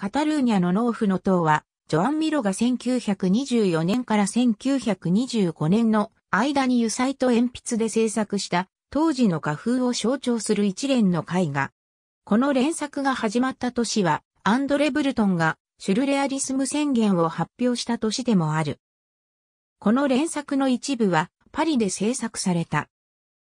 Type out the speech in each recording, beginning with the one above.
カタルーニャの農夫の塔は、ジョアン・ミロが1924年から1925年の間に油彩と鉛筆で制作した当時の画風を象徴する一連の絵画。この連作が始まった年は、アンドレ・ブルトンがシュルレアリスム宣言を発表した年でもある。この連作の一部はパリで制作された。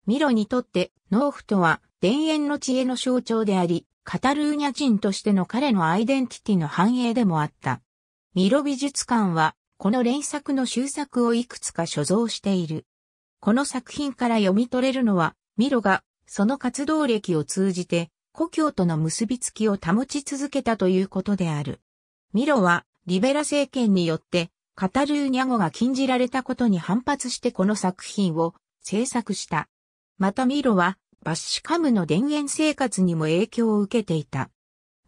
ミロにとって農夫とは田園の知恵の象徴であり、カタルーニャ人としての彼のアイデンティティの反映でもあった。ミロ美術館は、この連作の終作をいくつか所蔵している。この作品から読み取れるのは、ミロが、その活動歴を通じて、故郷との結びつきを保ち続けたということである。ミロは、リベラ政権によって、カタルーニャ語が禁じられたことに反発してこの作品を制作した。またミロは、バッシュカムの田園生活にも影響を受けていた。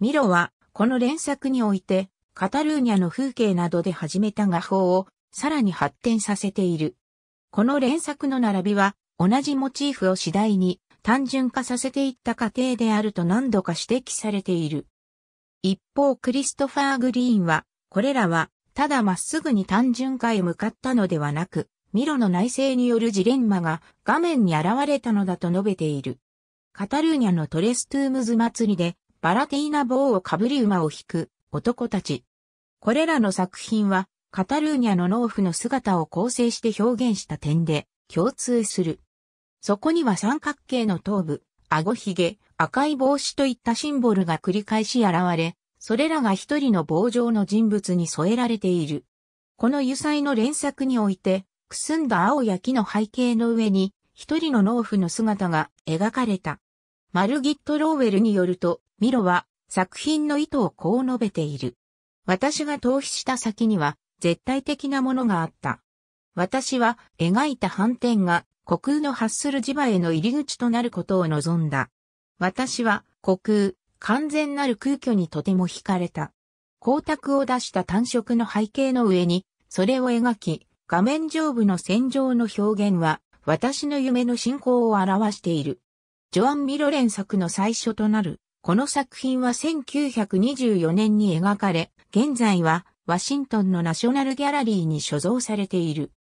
ミロは、この連作において、カタルーニャの風景などで始めた画法を、さらに発展させている。この連作の並びは、同じモチーフを次第に単純化させていった過程であると何度か指摘されている。一方、クリストファー・グリーンは、これらは、ただまっすぐに単純化へ向かったのではなく、ミロの内政によるジレンマが画面に現れたのだと述べている。カタルーニャのトレストゥームズ祭りでバラティーナ棒をかぶり馬を引く男たち。これらの作品はカタルーニャの農夫の姿を構成して表現した点で共通する。そこには三角形の頭部、顎ひげ、赤い帽子といったシンボルが繰り返し現れ、それらが一人の棒状の人物に添えられている。この油彩の連作において、くすんだ青や木の背景の上に、一人の農夫の姿が描かれた。マルギット・ローウェルによると、ミロは作品の意図をこう述べている。私が逃避した先には絶対的なものがあった。私は描いた反転が虚空の発する磁場への入り口となることを望んだ。私は虚空、完全なる空虚にとても惹かれた。光沢を出した単色の背景の上に、それを描き、画面上部の戦場の表現は、私の夢の進行を表している。ジョアン・ミロレン作の最初となる、この作品は1924年に描かれ、現在はワシントンのナショナルギャラリーに所蔵されている。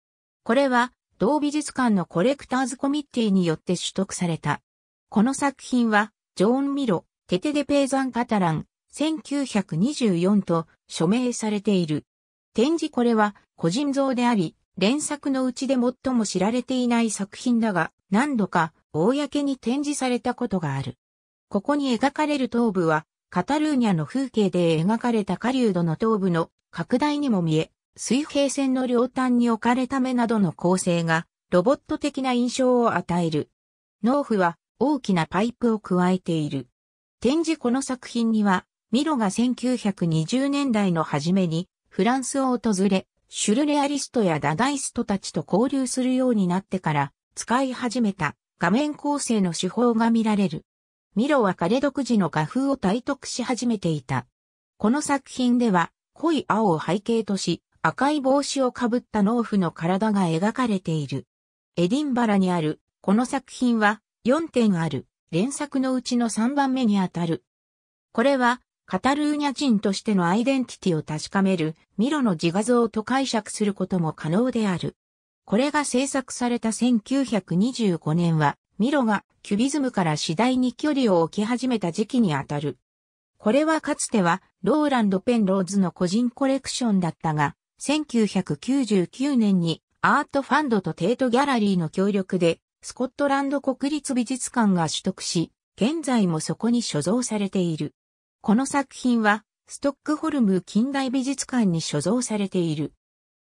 これは、同美術館のコレクターズコミッティによって取得された。この作品は、ジョーン・ミロ、テテデペーザン・カタラン、1924と署名されている。展示これは個人像であり、連作のうちで最も知られていない作品だが、何度か公に展示されたことがある。ここに描かれる頭部は、カタルーニャの風景で描かれた狩人の頭部の拡大にも見え、水平線の両端に置かれた目などの構成が、ロボット的な印象を与える。農夫は大きなパイプを加えている。展示この作品には、ミロが1920年代の初めにフランスを訪れ、シュルレアリストやダダイストたちと交流するようになってから使い始めた画面構成の手法が見られる。ミロは彼独自の画風を体得し始めていた。この作品では濃い青を背景とし赤い帽子をかぶった農夫の体が描かれている。エディンバラにあるこの作品は4点ある連作のうちの3番目にあたる。これはカタルーニャ人としてのアイデンティティを確かめるミロの自画像と解釈することも可能である。これが制作された1925年は、ミロがキュビズムから次第に距離を置き始めた時期にあたる。これはかつては、ローランド・ペンローズの個人コレクションだったが、1999年にアートファンドとテートギャラリーの協力で、スコットランド国立美術館が取得し、現在もそこに所蔵されている。この作品は、ストックホルム近代美術館に所蔵されている。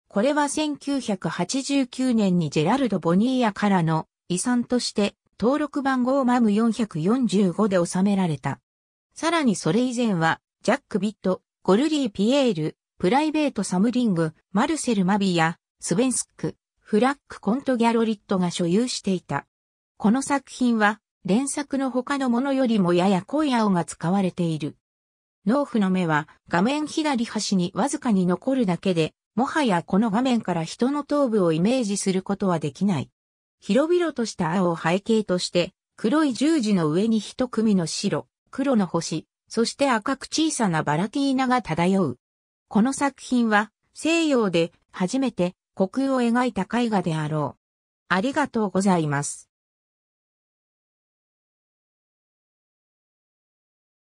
これは1989年にジェラルド・ボニーヤからの遺産として登録番号マム445で収められた。さらにそれ以前は、ジャック・ビット、ゴルリー・ピエール、プライベート・サムリング、マルセル・マビア、スベンスック、フラック・コント・ギャロリットが所有していた。この作品は、連作の他のものよりもやや濃い青が使われている。農夫の目は画面左端にわずかに残るだけで、もはやこの画面から人の頭部をイメージすることはできない。広々とした青を背景として、黒い十字の上に一組の白、黒の星、そして赤く小さなバラティーナが漂う。この作品は西洋で初めて虚空を描いた絵画であろう。ありがとうございます。